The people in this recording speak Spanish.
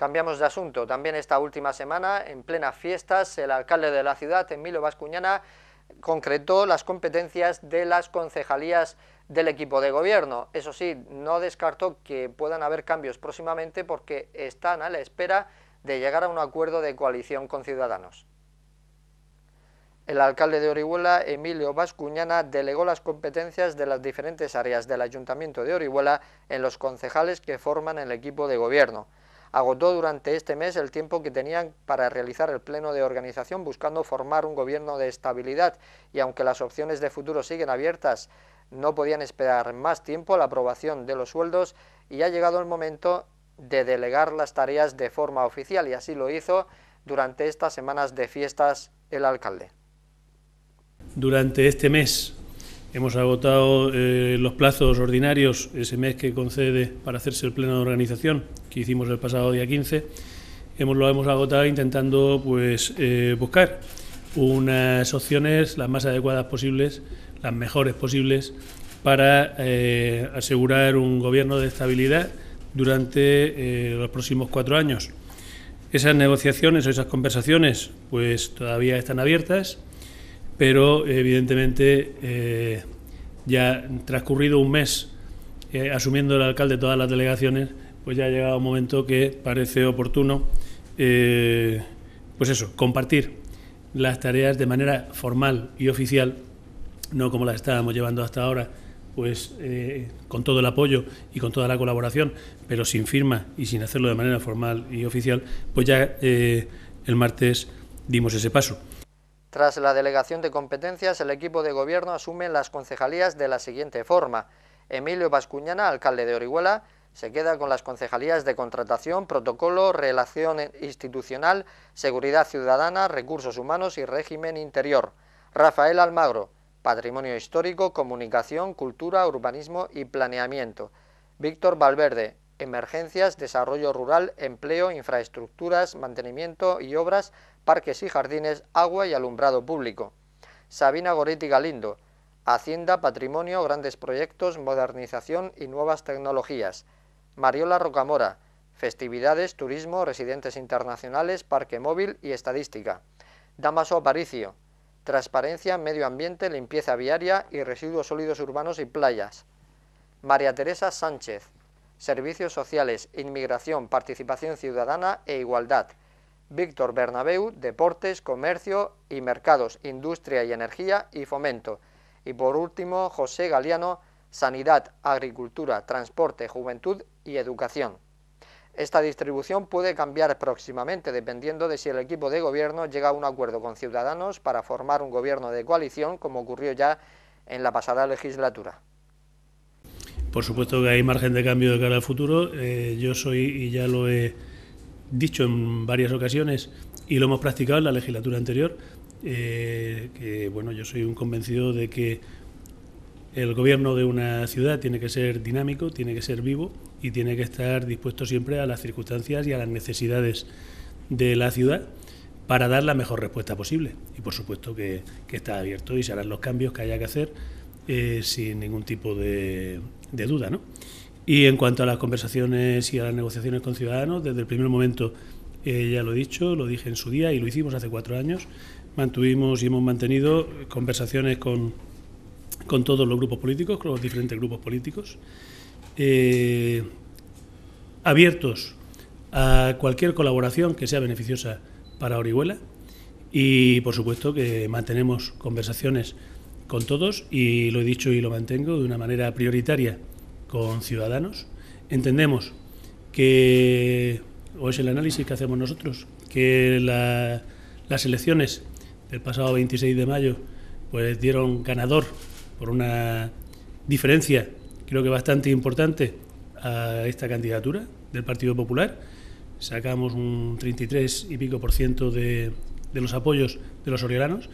Cambiamos de asunto. También esta última semana, en plenas fiestas, el alcalde de la ciudad, Emilio Vascuñana, concretó las competencias de las concejalías del equipo de gobierno. Eso sí, no descartó que puedan haber cambios próximamente porque están a la espera de llegar a un acuerdo de coalición con Ciudadanos. El alcalde de Orihuela, Emilio Vascuñana, delegó las competencias de las diferentes áreas del Ayuntamiento de Orihuela en los concejales que forman el equipo de gobierno agotó durante este mes el tiempo que tenían para realizar el pleno de organización buscando formar un gobierno de estabilidad y aunque las opciones de futuro siguen abiertas, no podían esperar más tiempo la aprobación de los sueldos y ha llegado el momento de delegar las tareas de forma oficial y así lo hizo durante estas semanas de fiestas el alcalde. Durante este mes Hemos agotado eh, los plazos ordinarios, ese mes que concede para hacerse el pleno de organización, que hicimos el pasado día 15. Hemos, lo hemos agotado intentando pues, eh, buscar unas opciones las más adecuadas posibles, las mejores posibles, para eh, asegurar un gobierno de estabilidad durante los próximos cuatro años. Esas negociaciones o esas conversaciones pues, todavía están abiertas pero evidentemente eh, ya transcurrido un mes eh, asumiendo el alcalde todas las delegaciones, pues ya ha llegado un momento que parece oportuno, eh, pues eso, compartir las tareas de manera formal y oficial, no como las estábamos llevando hasta ahora, pues con todo el apoyo y con toda la colaboración, pero sin firma y sin hacerlo de manera formal y oficial, pues ya el martes dimos ese paso. Tras la delegación de competencias, el equipo de gobierno asume las concejalías de la siguiente forma. Emilio Bascuñana, alcalde de Orihuela, se queda con las concejalías de contratación, protocolo, relación institucional, seguridad ciudadana, recursos humanos y régimen interior. Rafael Almagro, patrimonio histórico, comunicación, cultura, urbanismo y planeamiento. Víctor Valverde, emergencias, desarrollo rural, empleo, infraestructuras, mantenimiento y obras, parques y jardines, agua y alumbrado público. Sabina Goretti Galindo, Hacienda, Patrimonio, Grandes Proyectos, Modernización y Nuevas Tecnologías. Mariola Rocamora, Festividades, Turismo, Residentes Internacionales, Parque Móvil y Estadística. Damaso Aparicio, Transparencia, Medio Ambiente, Limpieza Viaria y Residuos Sólidos Urbanos y Playas. María Teresa Sánchez, Servicios Sociales, Inmigración, Participación Ciudadana e Igualdad. Víctor Bernabeu, Deportes, Comercio y Mercados, Industria y Energía y Fomento. Y por último, José Galiano, Sanidad, Agricultura, Transporte, Juventud y Educación. Esta distribución puede cambiar próximamente dependiendo de si el equipo de gobierno llega a un acuerdo con Ciudadanos para formar un gobierno de coalición como ocurrió ya en la pasada legislatura. Por supuesto que hay margen de cambio de cara al futuro. Eh, yo soy, y ya lo he dicho en varias ocasiones, y lo hemos practicado en la legislatura anterior, eh, que bueno, yo soy un convencido de que el gobierno de una ciudad tiene que ser dinámico, tiene que ser vivo y tiene que estar dispuesto siempre a las circunstancias y a las necesidades de la ciudad para dar la mejor respuesta posible. Y por supuesto que, está abierto y se harán los cambios que haya que hacer eh, sin ningún tipo de, de duda. ¿no? Y en cuanto a las conversaciones y a las negociaciones con ciudadanos, desde el primer momento, eh, ya lo he dicho, lo dije en su día y lo hicimos hace cuatro años, mantuvimos y hemos mantenido conversaciones con, con todos los grupos políticos, con los diferentes grupos políticos, eh, abiertos a cualquier colaboración que sea beneficiosa para Orihuela y, por supuesto, que mantenemos conversaciones con todos y lo he dicho y lo mantengo de una manera prioritaria con ciudadanos. Entendemos que, o es el análisis que hacemos nosotros, que las elecciones del pasado 26 de mayo pues dieron ganador por una diferencia creo que bastante importante a esta candidatura del Partido Popular. Sacamos un 33 y pico por ciento de, de los apoyos de los oriolanos.